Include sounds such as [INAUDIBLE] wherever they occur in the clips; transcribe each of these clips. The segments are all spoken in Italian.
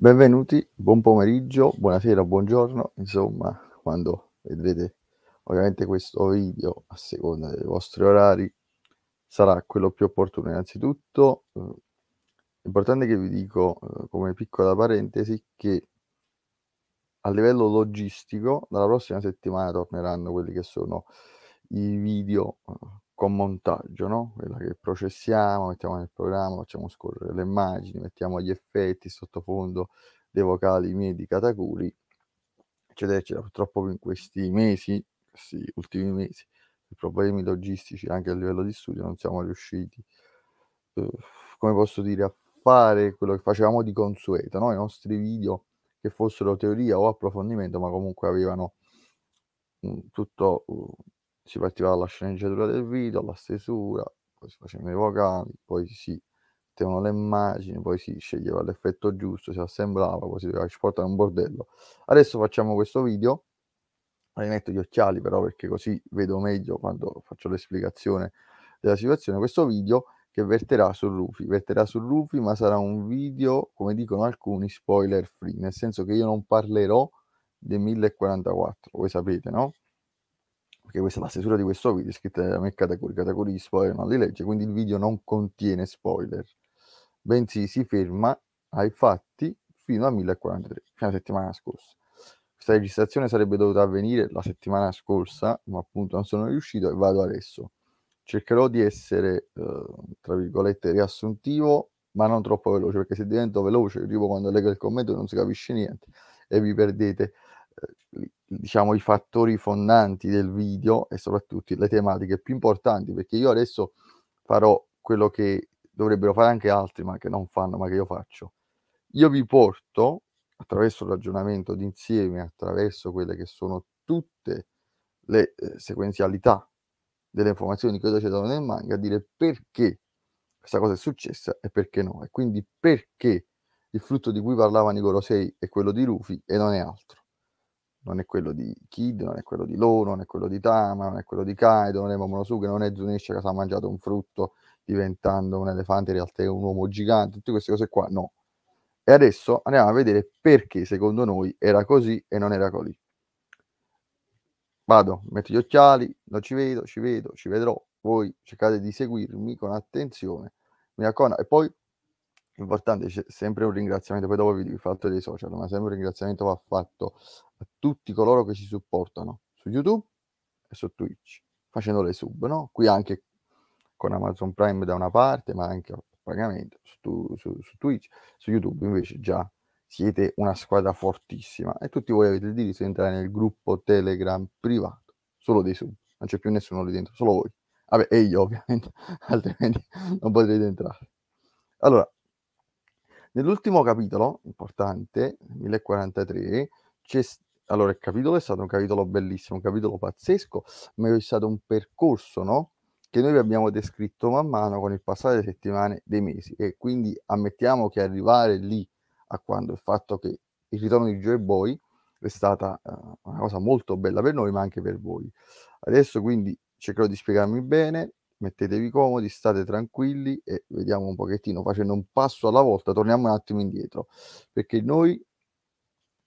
Benvenuti, buon pomeriggio, buonasera, buongiorno, insomma, quando vedrete ovviamente questo video a seconda dei vostri orari sarà quello più opportuno. Innanzitutto, eh, importante che vi dico eh, come piccola parentesi che a livello logistico dalla prossima settimana torneranno quelli che sono i video eh, con montaggio, no? Quella che processiamo, mettiamo nel programma, facciamo scorrere le immagini, mettiamo gli effetti, sottofondo dei vocali miei di Katakuri, eccetera, eccetera. Purtroppo in questi mesi, questi ultimi mesi, per problemi logistici anche a livello di studio, non siamo riusciti, eh, come posso dire, a fare quello che facevamo di consueto, no? I nostri video che fossero teoria o approfondimento, ma comunque avevano mh, mm, tutto... Uh, si partiva dalla sceneggiatura del video, alla stesura, poi si facevano i vocali, poi si mettevano le immagini, poi si sceglieva l'effetto giusto, si assemblava, poi si doveva portare un bordello. Adesso facciamo questo video, rimetto gli occhiali però perché così vedo meglio quando faccio l'esplicazione della situazione, questo video che verterà su Rufy, verterà su Rufy ma sarà un video, come dicono alcuni, spoiler free, nel senso che io non parlerò del 1044, voi sapete, no? perché questa è la stesura di questo video, è scritta da me Katakuri, di spoiler non li legge, quindi il video non contiene spoiler, bensì si ferma ai fatti fino a 1043, fino alla settimana scorsa. Questa registrazione sarebbe dovuta avvenire la settimana scorsa, ma appunto non sono riuscito e vado adesso. Cercherò di essere, eh, tra virgolette, riassuntivo, ma non troppo veloce, perché se divento veloce, tipo quando leggo il commento non si capisce niente e vi perdete eh, lì diciamo, i fattori fondanti del video e soprattutto le tematiche più importanti, perché io adesso farò quello che dovrebbero fare anche altri, ma che non fanno, ma che io faccio. Io vi porto attraverso il ragionamento d'insieme, attraverso quelle che sono tutte le eh, sequenzialità delle informazioni che ci danno nel manga, a dire perché questa cosa è successa e perché no, e quindi perché il frutto di cui parlava Nicolò 6 è quello di Rufi e non è altro non è quello di Kid, non è quello di Lo, non è quello di Tama, non è quello di Kaido, non è Momonosuke, non è Zunisha che si è mangiato un frutto diventando un elefante, in realtà è un uomo gigante, tutte queste cose qua, no. E adesso andiamo a vedere perché secondo noi era così e non era così. Vado, metto gli occhiali, non ci vedo, ci vedo, ci vedrò, voi cercate di seguirmi con attenzione, mi raccomando, e poi importante, c'è sempre un ringraziamento, poi dopo vi dico il fatto dei social, ma sempre un ringraziamento va fatto a tutti coloro che ci supportano su YouTube e su Twitch, facendo le sub, no? Qui anche con Amazon Prime da una parte, ma anche a pagamento su, su, su Twitch, su YouTube invece già siete una squadra fortissima e tutti voi avete il diritto di entrare nel gruppo Telegram privato, solo dei sub, non c'è più nessuno lì dentro, solo voi. Vabbè, e io ovviamente, [LAUGHS] altrimenti non potrete entrare. Allora, Nell'ultimo capitolo, importante, 1043, c'è, allora il capitolo è stato un capitolo bellissimo, un capitolo pazzesco, ma è stato un percorso, no? Che noi abbiamo descritto man mano con il passare delle settimane, dei mesi. E quindi ammettiamo che arrivare lì a quando il fatto che il ritorno di Joe Boy è stata uh, una cosa molto bella per noi, ma anche per voi. Adesso quindi cercherò di spiegarmi bene, mettetevi comodi, state tranquilli e vediamo un pochettino facendo un passo alla volta, torniamo un attimo indietro, perché noi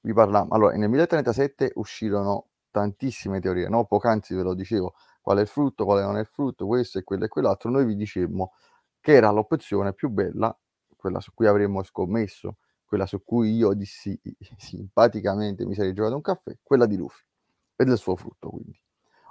vi parliamo, allora nel 1037 uscirono tantissime teorie, no? poc'anzi ve lo dicevo, qual è il frutto, quale non è il frutto, questo e quello e quell'altro, noi vi dicemmo che era l'opzione più bella, quella su cui avremmo scommesso, quella su cui io dissi [LAUGHS] simpaticamente mi sarei giocato un caffè, quella di Luffy e del suo frutto quindi.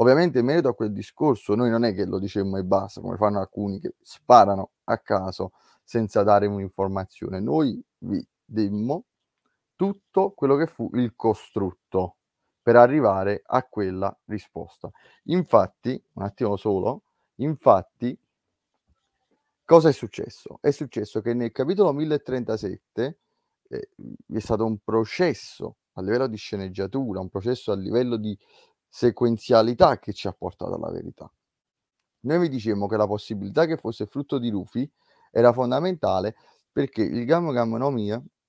Ovviamente in merito a quel discorso noi non è che lo dicemmo e basta, come fanno alcuni che sparano a caso senza dare un'informazione. Noi vi dimmo tutto quello che fu il costrutto per arrivare a quella risposta. Infatti, un attimo solo, infatti, cosa è successo? È successo che nel capitolo 1037 eh, vi è stato un processo a livello di sceneggiatura, un processo a livello di sequenzialità che ci ha portato alla verità. Noi vi dicevamo che la possibilità che fosse frutto di Rufi era fondamentale perché il Gamma Gamma no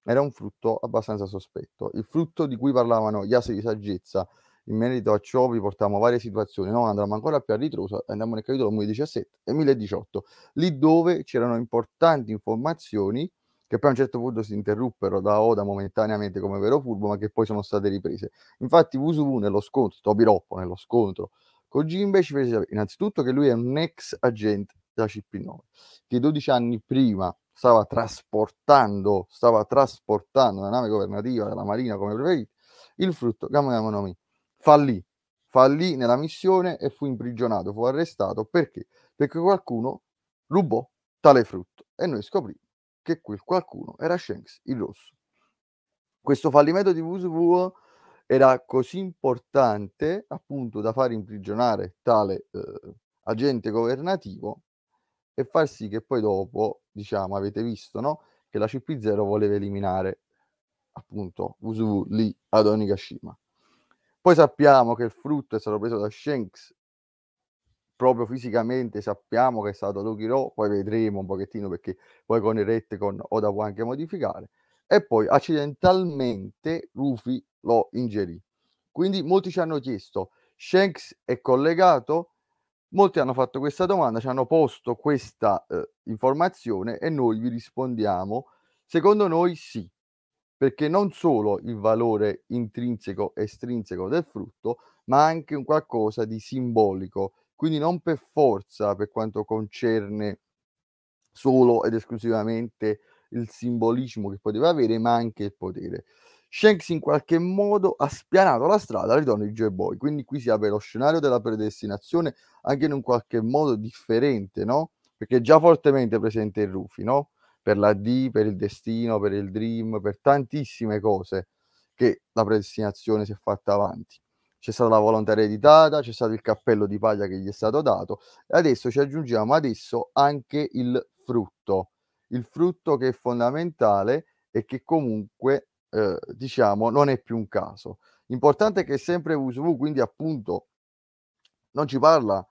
era un frutto abbastanza sospetto. Il frutto di cui parlavano gli assi di saggezza in merito a ciò vi portiamo varie situazioni, no? andremo ancora più a ritroso, andiamo nel capitolo 2017 e 2018, lì dove c'erano importanti informazioni che poi a un certo punto si interruppero da Oda momentaneamente come vero furbo, ma che poi sono state riprese. Infatti Wusuvu nello scontro, Tobiroppo nello scontro con Jinbe ci fece sapere innanzitutto che lui è un ex agente da CP9, che 12 anni prima stava trasportando, stava trasportando la nave governativa della Marina come preferito, il frutto Gamma Gamma Fallì, fallì nella missione e fu imprigionato, fu arrestato perché? Perché qualcuno rubò tale frutto e noi scoprì che quel qualcuno era Shanks il rosso. Questo fallimento di Wusubuo era così importante appunto da far imprigionare tale eh, agente governativo e far sì che poi dopo, diciamo, avete visto, no? Che la CP0 voleva eliminare appunto Usuvu lì ad Onigashima. Poi sappiamo che il frutto è stato preso da Shanks proprio fisicamente sappiamo che è stato Loghiro, poi vedremo un pochettino perché poi con il retcon Oda può anche modificare, e poi accidentalmente Rufy lo ingerì. Quindi molti ci hanno chiesto, Shanks è collegato? Molti hanno fatto questa domanda, ci hanno posto questa eh, informazione e noi vi rispondiamo, secondo noi sì, perché non solo il valore intrinseco e estrinseco del frutto, ma anche un qualcosa di simbolico, quindi non per forza per quanto concerne solo ed esclusivamente il simbolismo che poteva avere, ma anche il potere. Shanks in qualche modo ha spianato la strada al ritorno di Joy boy quindi qui si apre lo scenario della predestinazione anche in un qualche modo differente, no? Perché è già fortemente presente in Rufy, no? Per la D, per il destino, per il dream, per tantissime cose che la predestinazione si è fatta avanti c'è stata la volontà ereditata, c'è stato il cappello di paglia che gli è stato dato e adesso ci aggiungiamo adesso anche il frutto, il frutto che è fondamentale e che comunque eh, diciamo non è più un caso. Importante che sempre USV quindi appunto non ci parla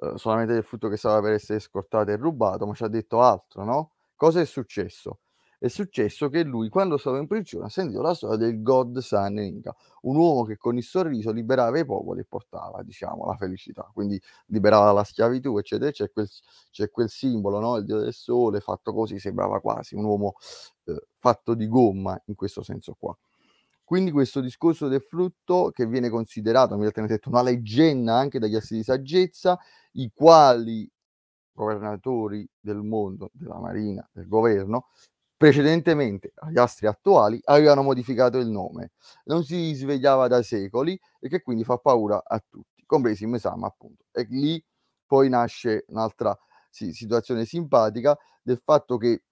eh, solamente del frutto che stava per essere scortato e rubato, ma ci ha detto altro, no? Cosa è successo? è successo che lui, quando stava in prigione, ha sentito la storia del God San Inca, un uomo che con il sorriso liberava i popoli e portava, diciamo, la felicità, quindi liberava la schiavitù, eccetera. C'è quel, c'è quel simbolo, no? il dio del sole, fatto così, sembrava quasi un uomo eh, fatto di gomma, in questo senso qua. Quindi questo discorso del frutto che viene considerato, mi avete detto, una leggenda anche dagli assi di saggezza, i quali governatori del mondo, della marina, del governo, precedentemente agli astri attuali avevano modificato il nome, non si svegliava da secoli e che quindi fa paura a tutti, compresi Mesama appunto. E lì poi nasce un'altra sì, situazione simpatica del fatto che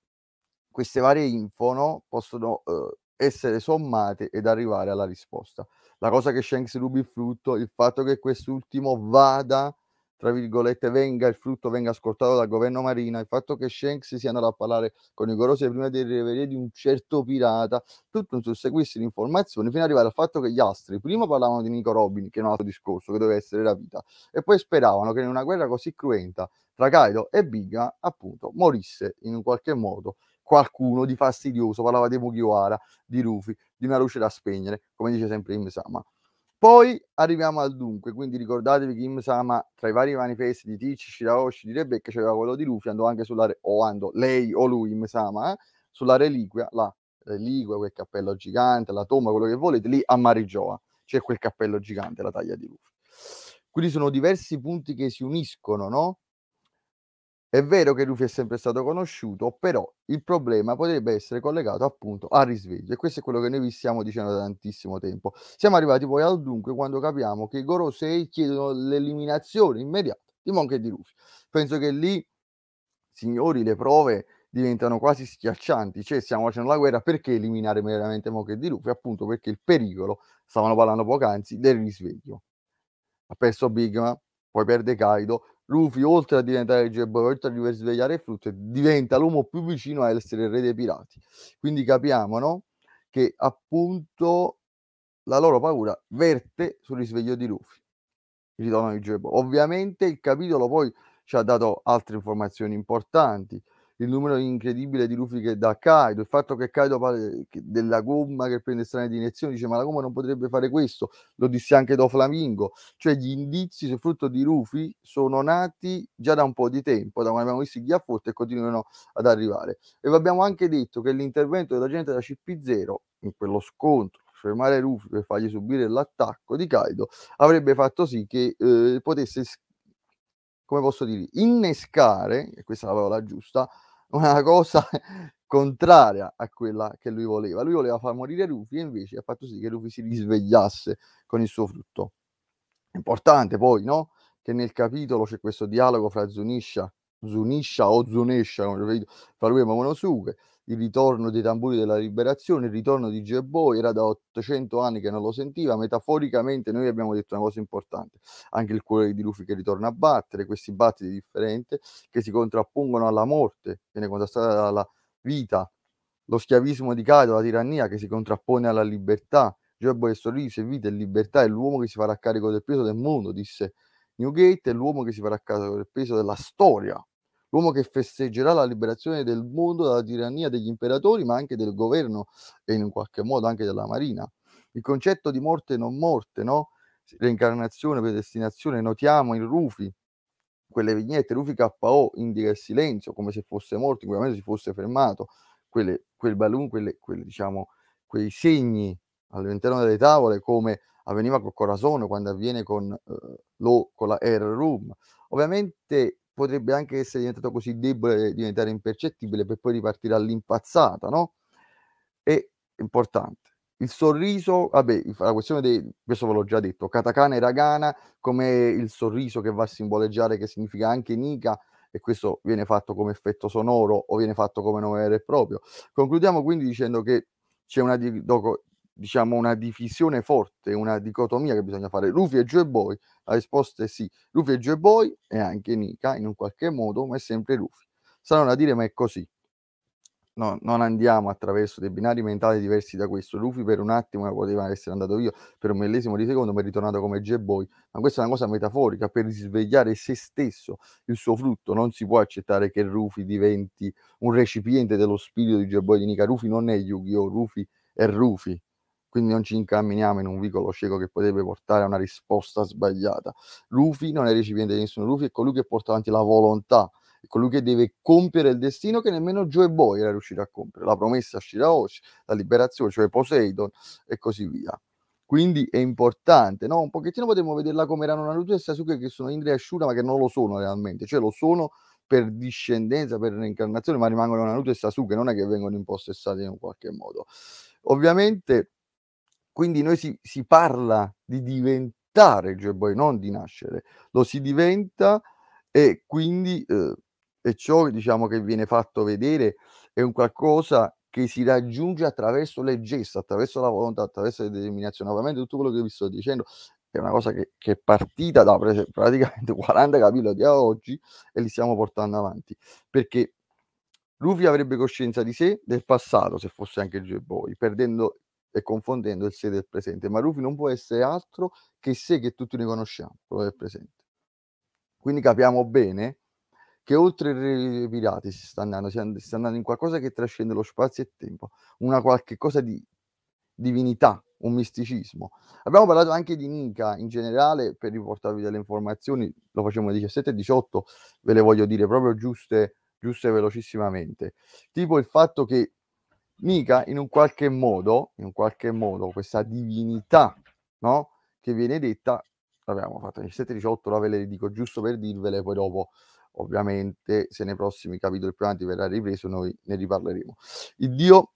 queste varie info no, possono eh, essere sommate ed arrivare alla risposta. La cosa che Shanks rubi il frutto, il fatto che quest'ultimo vada tra virgolette, venga il frutto venga ascoltato dal governo Marina, il fatto che Shanks sia andato a parlare con i Gorosi prima delle reverie di un certo pirata, tutto un susseguirsi di informazioni fino ad arrivare al fatto che gli astri prima parlavano di Nico Robin, che è un altro discorso, che doveva essere rapita, e poi speravano che in una guerra così cruenta tra Kaido e Biga, appunto, morisse in un qualche modo qualcuno di fastidioso, parlava di Mugiwara, di Rufi, di una luce da spegnere, come dice sempre Imsama. Poi arriviamo al dunque, quindi ricordatevi che im tra i vari manifesti di Tichi, Shiraoshi, di Rebecca c'era quello di Luffy, andò anche sulla, re- o andò lei o lui im eh? sulla reliquia, la reliquia, quel cappello gigante, la tomba, quello che volete, lì a Marijoa c'è quel cappello gigante, la taglia di Luffy. Quindi sono diversi punti che si uniscono, no? È vero che Luffy è sempre stato conosciuto, però il problema potrebbe essere collegato appunto al risveglio. E questo è quello che noi vi stiamo dicendo da tantissimo tempo. Siamo arrivati poi al dunque quando capiamo che i Gorosei chiedono l'eliminazione immediata di Monk e di Luffy. Penso che lì, signori, le prove diventano quasi schiaccianti. Cioè, stiamo facendo la guerra perché eliminare meramente Monk e di Luffy? Appunto perché il pericolo, stavano parlando poc'anzi, del risveglio. Ha perso Big poi perde Kaido Luffy, oltre a diventare il Jabberwock, a risvegliare Fruit, diventa l'uomo più vicino a essere il re dei pirati. Quindi capiamo no? che appunto la loro paura verte sul risveglio di Luffy. Il ritorno di Jabberwock. Ovviamente il capitolo poi ci ha dato altre informazioni importanti il numero incredibile di lufi che dà Kaido, il fatto che Kaido parla della gomma che prende strane direzioni, dice ma la gomma non potrebbe fare questo, lo disse anche Do Flamingo, cioè gli indizi sul frutto di Luffy sono nati già da un po' di tempo, da quando abbiamo visto Ghiafforte e continuano ad arrivare. E abbiamo anche detto che l'intervento della gente da CP0 in quello scontro fermare Luffy per fargli subire l'attacco di Kaido avrebbe fatto sì che eh, potesse come posso dire, innescare, e questa è la parola giusta, una cosa [LAUGHS] contraria a quella che lui voleva. Lui voleva far morire Rufy e invece ha fatto sì che Rufy si risvegliasse con il suo frutto. Importante poi, no? Che nel capitolo c'è questo dialogo fra Zunisha, Zunisha o Zunesha, come lo detto, fra lui e Momonosuke, il ritorno dei tamburi della liberazione, il ritorno di Geboi, era da 800 anni che non lo sentiva, metaforicamente noi abbiamo detto una cosa importante, anche il cuore di Luffy che ritorna a battere, questi battiti differenti che si contrappongono alla morte, viene contrastata dalla vita, lo schiavismo di Kaido, la tirannia che si contrappone alla libertà, Geboi è sorriso, è vita e libertà, è l'uomo che si farà carico del peso del mondo, disse Newgate, è l'uomo che si farà carico del peso della storia, l'uomo che festeggerà la liberazione del mondo dalla tirannia degli imperatori, ma anche del governo e in qualche modo anche della marina. Il concetto di morte e non morte, no? Reincarnazione, predestinazione, notiamo in Rufi, quelle vignette, Rufi KO indica il silenzio, come se fosse morto, in quel momento si fosse fermato, quelle, quel balloon, quelle, quelle, diciamo, quei segni all'interno delle tavole, come avveniva con Corazon, quando avviene con, eh, lo, con la Air Room. Ovviamente potrebbe anche essere diventato così debole diventare impercettibile per poi ripartire all'impazzata, no? È importante. Il sorriso, vabbè, la questione di, questo ve l'ho già detto, katakana e ragana, come il sorriso che va a simboleggiare, che significa anche nika, e questo viene fatto come effetto sonoro o viene fatto come nome vero e proprio. Concludiamo quindi dicendo che c'è una, diciamo una divisione forte, una dicotomia che bisogna fare. Luffy e Joe Boy? La risposta è sì. Luffy e Joe Boy e anche Nika in un qualche modo, ma è sempre Luffy. Saranno a dire ma è così. No, non andiamo attraverso dei binari mentali diversi da questo. Luffy per un attimo poteva essere andato via per un millesimo di secondo, ma è ritornato come J-Boy. Ma questa è una cosa metaforica per risvegliare se stesso, il suo frutto. Non si può accettare che Luffy diventi un recipiente dello spirito di J-Boy di Nika. Luffy non è Yu-Gi-Oh! Luffy è Luffy quindi non ci incamminiamo in un vicolo cieco che potrebbe portare a una risposta sbagliata. Rufy non è recipiente di nessuno, Rufy è colui che porta avanti la volontà, è colui che deve compiere il destino che nemmeno Joe Boy era riuscito a compiere, la promessa a Shiraoshi, la liberazione, cioè Poseidon e così via. Quindi è importante, no? Un pochettino potremmo vederla come erano Naruto e Sasuke che sono Indri e Ashura ma che non lo sono realmente, cioè lo sono per discendenza, per reincarnazione, ma rimangono Naruto e Sasuke, non è che vengono impossessati in un qualche modo. Ovviamente quindi noi si, si parla di diventare Joe Boy, non di nascere. Lo si diventa e quindi eh, e ciò diciamo, che viene fatto vedere è un qualcosa che si raggiunge attraverso le gesta, attraverso la volontà, attraverso la determinazione. Ovviamente tutto quello che vi sto dicendo è una cosa che, che è partita da praticamente 40 [LAUGHS] capitoli a oggi e li stiamo portando avanti. Perché Luffy avrebbe coscienza di sé, del passato, se fosse anche Joe Boy, perdendo e confondendo il sé del presente. Ma Rufi non può essere altro che sé che tutti noi conosciamo, quello del presente. Quindi capiamo bene che oltre i pirati si sta andando, si sta andando in qualcosa che trascende lo spazio e il tempo, una qualche cosa di divinità, un misticismo. Abbiamo parlato anche di Nica in generale per riportarvi delle informazioni, lo facciamo 17 e 18, ve le voglio dire proprio giuste, giuste velocissimamente. Tipo il fatto che mica in un qualche modo, in un qualche modo questa divinità, no? Che viene detta, l'abbiamo fatto 17-18, ora ve le dico giusto per dirvele, poi dopo ovviamente se nei prossimi capitoli più avanti verrà ripreso noi ne riparleremo. Il dio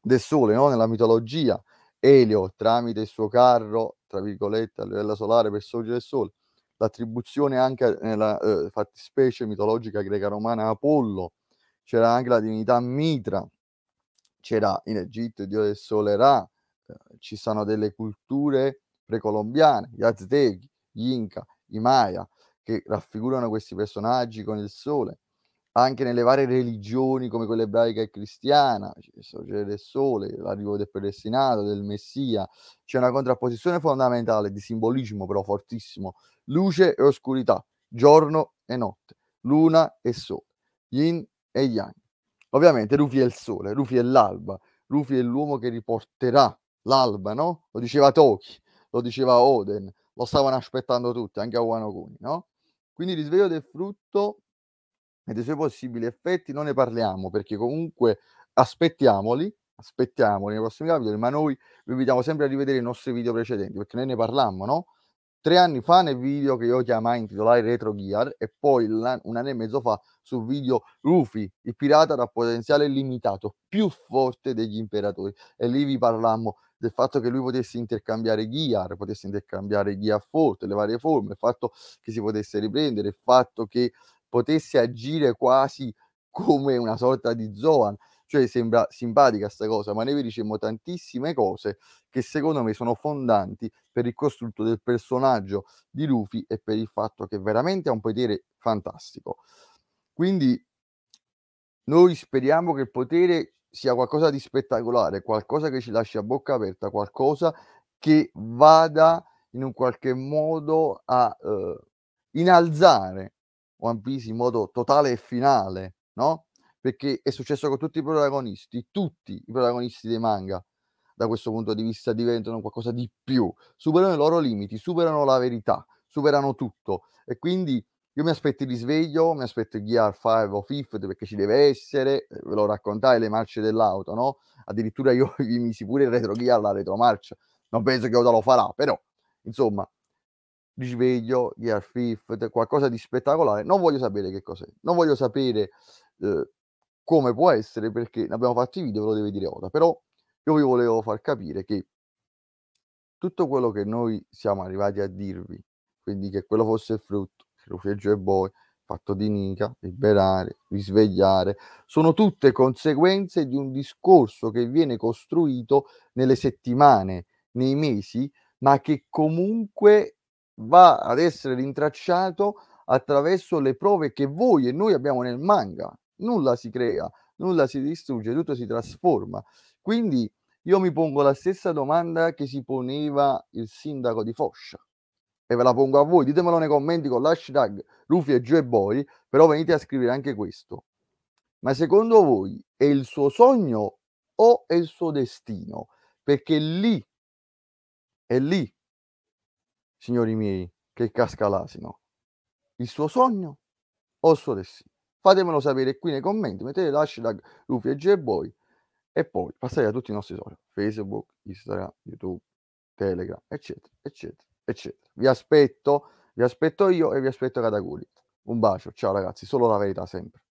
del sole, no? Nella mitologia, Elio tramite il suo carro, tra virgolette, a livello solare per sorgere il sole, l'attribuzione anche nella eh, fattispecie mitologica greca-romana Apollo, c'era anche la divinità Mitra, c'era in Egitto il dio del sole Ra, eh, ci sono delle culture precolombiane, gli Aztechi, gli Inca, i Maya, che raffigurano questi personaggi con il sole. Anche nelle varie religioni come quella ebraica e cristiana, c'è il sorgere del sole, l'arrivo del predestinato, del Messia, c'è una contrapposizione fondamentale di simbolismo però fortissimo, luce e oscurità, giorno e notte, luna e sole, yin e yang. Ovviamente Rufy è il sole, Rufy è l'alba, Rufy è l'uomo che riporterà l'alba, no? Lo diceva Toki, lo diceva Oden, lo stavano aspettando tutti, anche a Wano Kuni, no? Quindi il risveglio del frutto e dei suoi possibili effetti non ne parliamo perché comunque aspettiamoli, aspettiamoli nei prossimi capitoli, ma noi vi invitiamo sempre a rivedere i nostri video precedenti perché noi ne parlammo, no? tre anni fa nel video che io chiamai intitolare Retro Gear e poi un anno e mezzo fa sul video Rufy, il pirata da potenziale limitato, più forte degli imperatori. E lì vi parlammo del fatto che lui potesse intercambiare gear, potesse intercambiare gear forte, le varie forme, il fatto che si potesse riprendere, il fatto che potesse agire quasi come una sorta di Zoan cioè sembra simpatica questa cosa, ma noi vi diciamo tantissime cose che secondo me sono fondanti per il costrutto del personaggio di Luffy e per il fatto che veramente ha un potere fantastico. Quindi noi speriamo che il potere sia qualcosa di spettacolare, qualcosa che ci lasci a bocca aperta, qualcosa che vada in un qualche modo a eh, innalzare One Piece in modo totale e finale, no? perché è successo con tutti i protagonisti, tutti i protagonisti dei manga da questo punto di vista diventano qualcosa di più, superano i loro limiti, superano la verità, superano tutto e quindi io mi aspetto il risveglio, mi aspetto il Gear 5 o Fifth perché ci deve essere, eh, ve lo raccontai le marce dell'auto, no? Addirittura io gli [LAUGHS] misi pure il retro Gear la retromarcia, non penso che Oda lo farà, però insomma risveglio, Gear Fifth, qualcosa di spettacolare, non voglio sapere che cos'è, non voglio sapere eh, come può essere perché ne abbiamo fatti video, ve lo deve dire Oda, però io vi volevo far capire che tutto quello che noi siamo arrivati a dirvi, quindi che quello fosse il frutto, il rufeggio e boi, fatto di nica, liberare, risvegliare, sono tutte conseguenze di un discorso che viene costruito nelle settimane, nei mesi, ma che comunque va ad essere rintracciato attraverso le prove che voi e noi abbiamo nel manga, nulla si crea, nulla si distrugge, tutto si trasforma. Quindi io mi pongo la stessa domanda che si poneva il sindaco di Foscia e ve la pongo a voi, ditemelo nei commenti con l'hashtag Rufi e Joe Boy, però venite a scrivere anche questo. Ma secondo voi è il suo sogno o è il suo destino? Perché lì, è lì, signori miei, che casca l'asino. Il suo sogno o il suo destino? fatemelo sapere qui nei commenti, mettete l'hashtag Luffy e J-Boy e poi passate a tutti i nostri social, Facebook, Instagram, YouTube, Telegram, eccetera, eccetera, eccetera. Vi aspetto, vi aspetto io e vi aspetto Katakuri. Un bacio, ciao ragazzi, solo la verità sempre.